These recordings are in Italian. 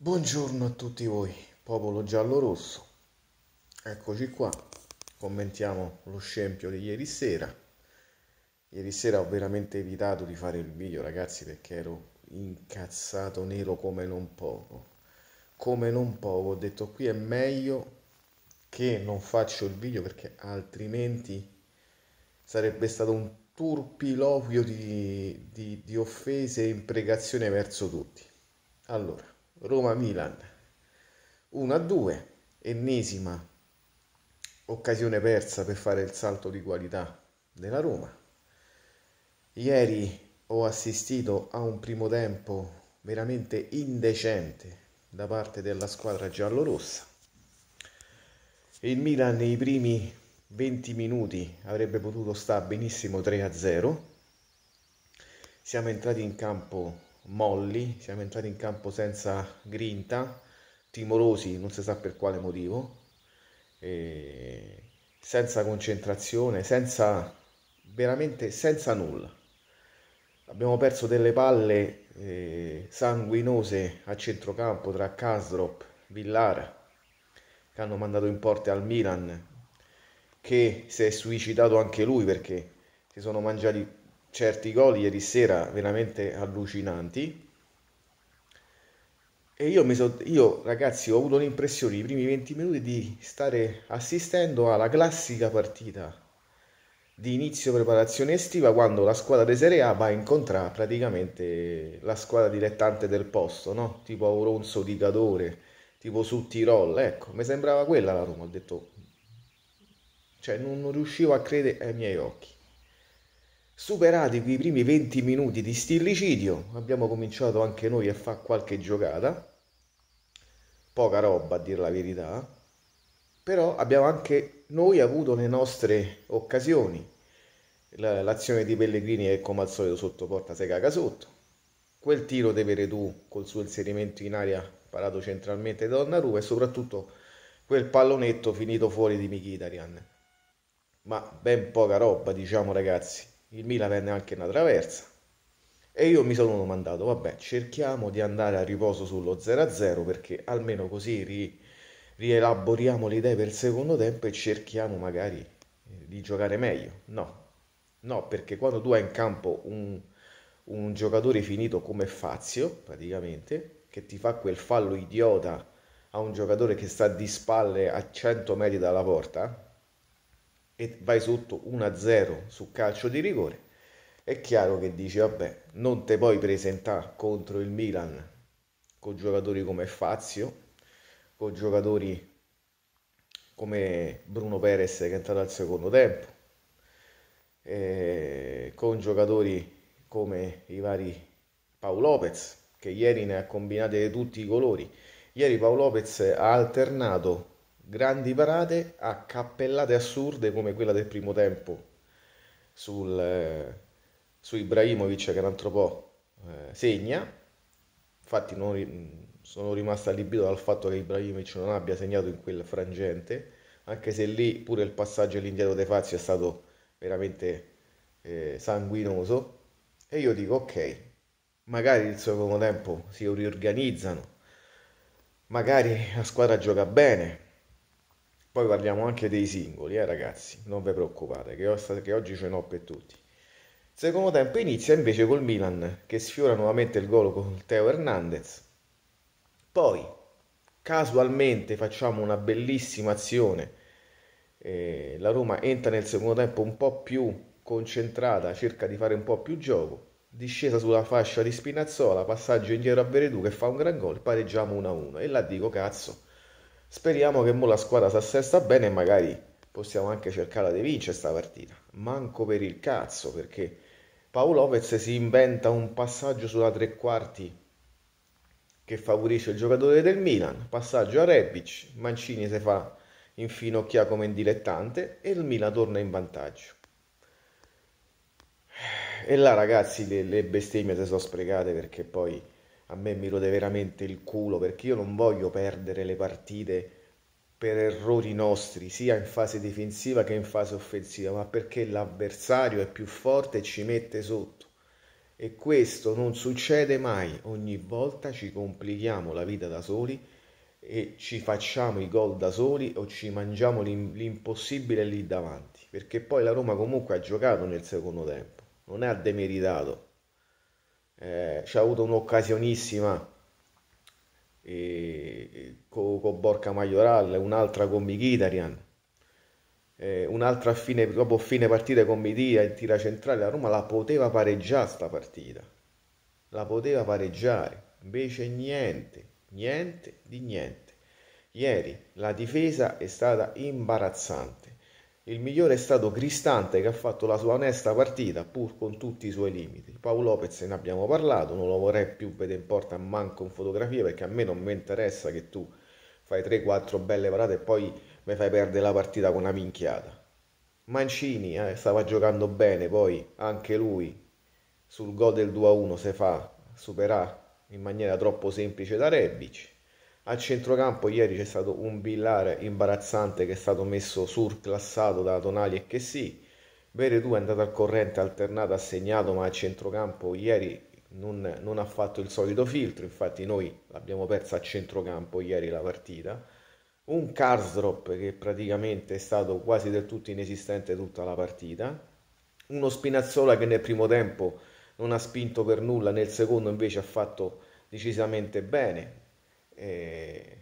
Buongiorno a tutti voi, popolo giallo-rosso. Eccoci qua, commentiamo lo scempio di ieri sera. Ieri sera ho veramente evitato di fare il video, ragazzi, perché ero incazzato nero come non poco. Come non poco, ho detto qui è meglio che non faccio il video perché altrimenti sarebbe stato un turpiloquio di, di, di offese e imprecazione verso tutti. Allora, Roma-Milan 1-2, ennesima occasione persa per fare il salto di qualità della Roma. Ieri ho assistito a un primo tempo veramente indecente da parte della squadra giallorossa. Il Milan nei primi 20 minuti avrebbe potuto stare benissimo 3-0. Siamo entrati in campo molli, siamo entrati in campo senza grinta, timorosi non si sa per quale motivo, senza concentrazione, senza veramente senza nulla. Abbiamo perso delle palle eh, sanguinose a centrocampo tra Kasdrop, Villar, che hanno mandato in porte al Milan, che si è suicidato anche lui perché si sono mangiati certi gol ieri sera veramente allucinanti. E io, so, io ragazzi ho avuto l'impressione i primi 20 minuti di stare assistendo alla classica partita di inizio preparazione estiva quando la squadra di Serie A va a incontrare praticamente la squadra dilettante del posto, no? tipo Auronzo di Cadore, tipo su Tirol, ecco, mi sembrava quella la Roma, ho detto, cioè non, non riuscivo a credere ai miei occhi. Superati quei primi 20 minuti di stillicidio, abbiamo cominciato anche noi a fare qualche giocata, poca roba a dire la verità, però abbiamo anche noi avuto le nostre occasioni. L'azione di Pellegrini che come al solito sotto porta si caga sotto. Quel tiro di Veretù col suo inserimento in aria parato centralmente da Donnarumma e soprattutto quel pallonetto finito fuori di Mkhitaryan. Ma ben poca roba, diciamo ragazzi il Milan venne anche una traversa. E io mi sono domandato, vabbè, cerchiamo di andare a riposo sullo 0-0 perché almeno così ri, rielaboriamo le idee per il secondo tempo e cerchiamo magari eh, di giocare meglio. No, no, perché quando tu hai in campo un, un giocatore finito come Fazio, praticamente, che ti fa quel fallo idiota a un giocatore che sta di spalle a 100 metri dalla porta, e vai sotto 1-0 su calcio di rigore, è chiaro che dici, vabbè, non te puoi presentare contro il Milan con giocatori come Fazio, con giocatori come Bruno Perez che è entrato al secondo tempo, eh, con giocatori come i vari Paolo Lopez, che ieri ne ha combinate di tutti i colori. Ieri Paolo Lopez ha alternato grandi parate a cappellate assurde come quella del primo tempo sul, eh, su Ibrahimovic che un altro po' eh, segna. Infatti non, sono rimasto allibito dal fatto che Ibrahimovic non abbia segnato in quel frangente, anche se lì pure il passaggio all'indietro dei Fazio è stato veramente eh, sanguinoso. E io dico ok, magari il secondo tempo si riorganizzano, magari la squadra gioca bene, poi parliamo anche dei singoli, eh ragazzi, non vi preoccupate, che, oggi ce n'ho per tutti. Secondo tempo inizia invece col Milan, che sfiora nuovamente il gol con Teo Hernandez. Poi, casualmente, facciamo una bellissima azione. Eh, la Roma entra nel secondo tempo un po' più concentrata, cerca di fare un po' più gioco. Discesa sulla fascia di Spinazzola, passaggio indietro a Veredù che fa un gran gol, pareggiamo 1-1. E la dico, cazzo, Speriamo che mo la squadra si assesta bene e magari possiamo anche cercare di vincere questa partita. Manco per il cazzo, perché Paolo Lopez si inventa un passaggio sulla tre quarti che favorisce il giocatore del Milan, passaggio a Rebic, Mancini si fa infinocchia come in dilettante e il Milan torna in vantaggio. E là ragazzi le, le bestemmie si sono sprecate perché poi a me mi rode veramente il culo perché io non voglio perdere le partite per errori nostri, sia in fase difensiva che in fase offensiva, ma perché l'avversario è più forte e ci mette sotto. E questo non succede mai, ogni volta ci complichiamo la vita da soli e ci facciamo i gol da soli o ci mangiamo l'impossibile lì davanti, perché poi la Roma comunque ha giocato nel secondo tempo, non è demeritato eh, c'ha avuto un'occasionissima eh, con, con Borca Majoral, un'altra con Mkhitaryan, eh, un'altra fine, dopo fine partita con Midia in tira centrale, la Roma la poteva pareggiare sta partita, la poteva pareggiare, invece niente, niente di niente. Ieri la difesa è stata imbarazzante. Il migliore è stato Cristante che ha fatto la sua onesta partita pur con tutti i suoi limiti. Paolo Lopez ne abbiamo parlato, non lo vorrei più vedere in porta manco in fotografia perché a me non mi interessa che tu fai 3-4 belle parate e poi mi fai perdere la partita con una minchiata. Mancini eh, stava giocando bene, poi anche lui sul gol del 2-1 si fa superare in maniera troppo semplice da Rebic. Al centrocampo ieri c'è stato un Billare imbarazzante che è stato messo surclassato da Tonali e che sì. Veretù è andato al corrente, alternato, ha segnato, ma al centrocampo ieri non, non, ha fatto il solito filtro, infatti noi l'abbiamo persa a centrocampo ieri la partita. Un Karsdrop che praticamente è stato quasi del tutto inesistente tutta la partita. Uno Spinazzola che nel primo tempo non ha spinto per nulla, nel secondo invece ha fatto decisamente bene. Eh,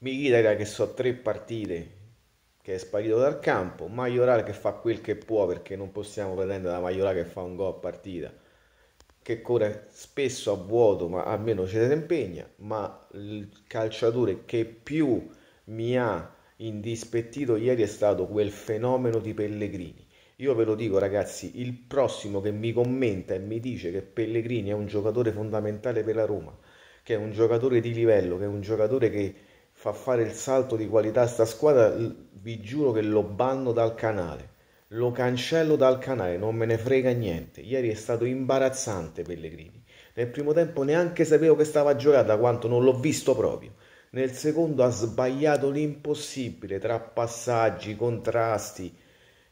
mi Michita che so tre partite che è sparito dal campo, Maioral che fa quel che può perché non possiamo pretendere da Maioral che fa un gol a partita, che corre spesso a vuoto ma almeno ci si impegna, ma il calciatore che più mi ha indispettito ieri è stato quel fenomeno di Pellegrini. Io ve lo dico ragazzi, il prossimo che mi commenta e mi dice che Pellegrini è un giocatore fondamentale per la Roma che è un giocatore di livello, che è un giocatore che fa fare il salto di qualità a sta squadra, vi giuro che lo banno dal canale, lo cancello dal canale, non me ne frega niente. Ieri è stato imbarazzante Pellegrini. Nel primo tempo neanche sapevo che stava giocata quanto non l'ho visto proprio. Nel secondo ha sbagliato l'impossibile tra passaggi, contrasti,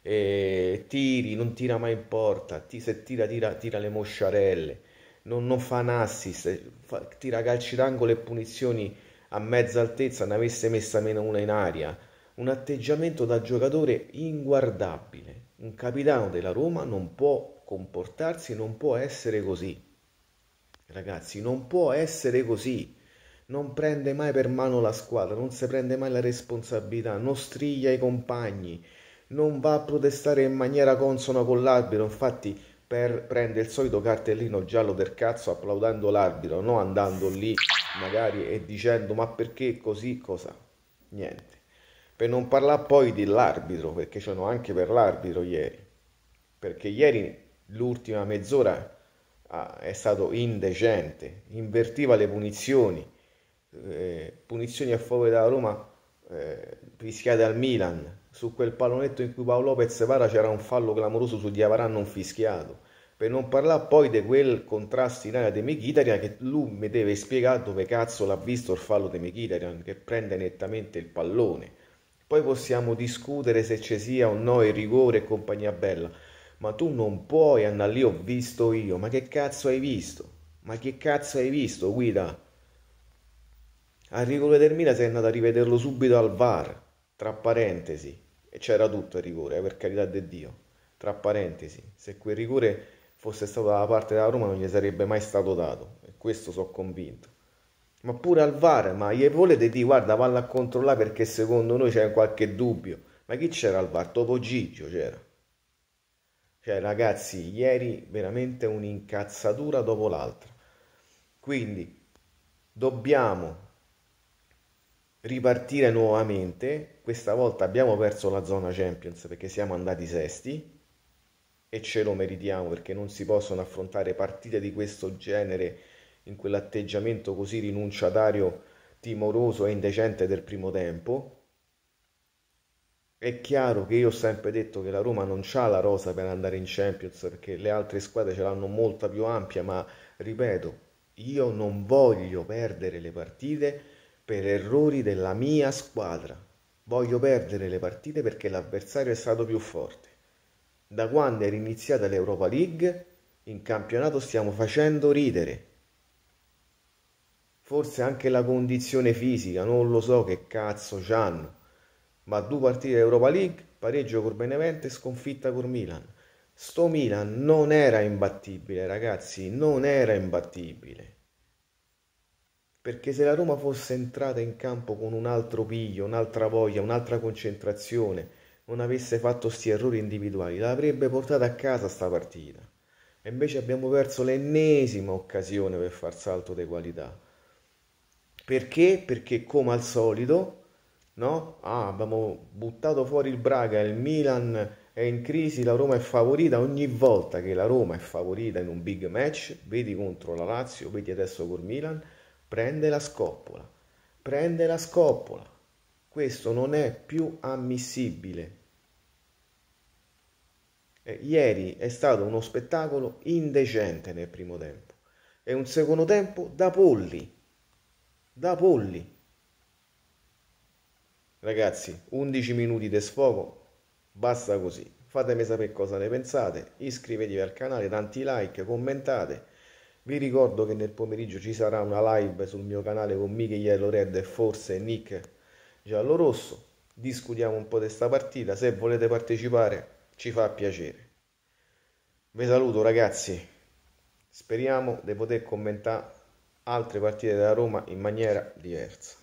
eh, tiri, non tira mai in porta, se tira, tira, tira le mosciarelle non, non fa un assist, fa, tira calci d'angolo e punizioni a mezza altezza, ne avesse messa meno una in aria. Un atteggiamento da giocatore inguardabile. Un capitano della Roma non può comportarsi, non può essere così. Ragazzi, non può essere così. Non prende mai per mano la squadra, non si prende mai la responsabilità, non striglia i compagni, non va a protestare in maniera consona con l'albero. Infatti, per, prende il solito cartellino giallo del cazzo applaudendo l'arbitro, non andando lì magari e dicendo ma perché così cosa? Niente. Per non parlare poi dell'arbitro, perché c'erano anche per l'arbitro ieri, perché ieri l'ultima mezz'ora ah, è stato indecente, invertiva le punizioni, eh, punizioni a favore della Roma eh, rischiate al Milan, su quel pallonetto in cui Paolo Lopez para c'era un fallo clamoroso su Diavarà non fischiato, per non parlare poi di quel contrasto in area di Mkhitaryan che lui mi deve spiegare dove cazzo l'ha visto il fallo di Mkhitaryan che prende nettamente il pallone. Poi possiamo discutere se ci sia o no il rigore e compagnia bella, ma tu non puoi andare lì ho visto io, ma che cazzo hai visto? Ma che cazzo hai visto, Guida? Arrigo Determina si è andato a rivederlo subito al VAR, tra parentesi, e c'era tutto il rigore, eh, per carità di Dio, tra parentesi, se quel rigore fosse stato dalla parte della Roma non gli sarebbe mai stato dato, e questo sono convinto. Ma pure al VAR, ma gli volete dire guarda vanno a controllare perché secondo noi c'è qualche dubbio, ma chi c'era al VAR? Topo Gigio c'era. Cioè ragazzi, ieri veramente un'incazzatura dopo l'altra. Quindi dobbiamo ripartire nuovamente. Questa volta abbiamo perso la zona Champions perché siamo andati sesti e ce lo meritiamo perché non si possono affrontare partite di questo genere in quell'atteggiamento così rinunciatario, timoroso e indecente del primo tempo. È chiaro che io ho sempre detto che la Roma non ha la rosa per andare in Champions perché le altre squadre ce l'hanno molta più ampia, ma ripeto, io non voglio perdere le partite per errori della mia squadra. Voglio perdere le partite perché l'avversario è stato più forte. Da quando era iniziata l'Europa League, in campionato stiamo facendo ridere. Forse anche la condizione fisica, non lo so che cazzo c'hanno. Ma due partite Europa League, pareggio col Benevento e sconfitta col Milan. Sto Milan non era imbattibile, ragazzi, non era imbattibile perché se la Roma fosse entrata in campo con un altro piglio, un'altra voglia, un'altra concentrazione, non avesse fatto questi errori individuali, l'avrebbe portata a casa sta partita. E invece abbiamo perso l'ennesima occasione per far salto di qualità. Perché? Perché come al solito, no? ah, abbiamo buttato fuori il Braga, il Milan è in crisi, la Roma è favorita. Ogni volta che la Roma è favorita in un big match, vedi contro la Lazio, vedi adesso col Milan, prende la scoppola, prende la scoppola. Questo non è più ammissibile. Eh, ieri è stato uno spettacolo indecente nel primo tempo e un secondo tempo da polli, da polli. Ragazzi, 11 minuti di sfogo, basta così. Fatemi sapere cosa ne pensate, iscrivetevi al canale, tanti like, commentate vi ricordo che nel pomeriggio ci sarà una live sul mio canale con Miche Yellow Red e forse Nick Giallo Rosso. Discutiamo un po' di questa partita, se volete partecipare ci fa piacere. Vi saluto ragazzi, speriamo di poter commentare altre partite della Roma in maniera diversa.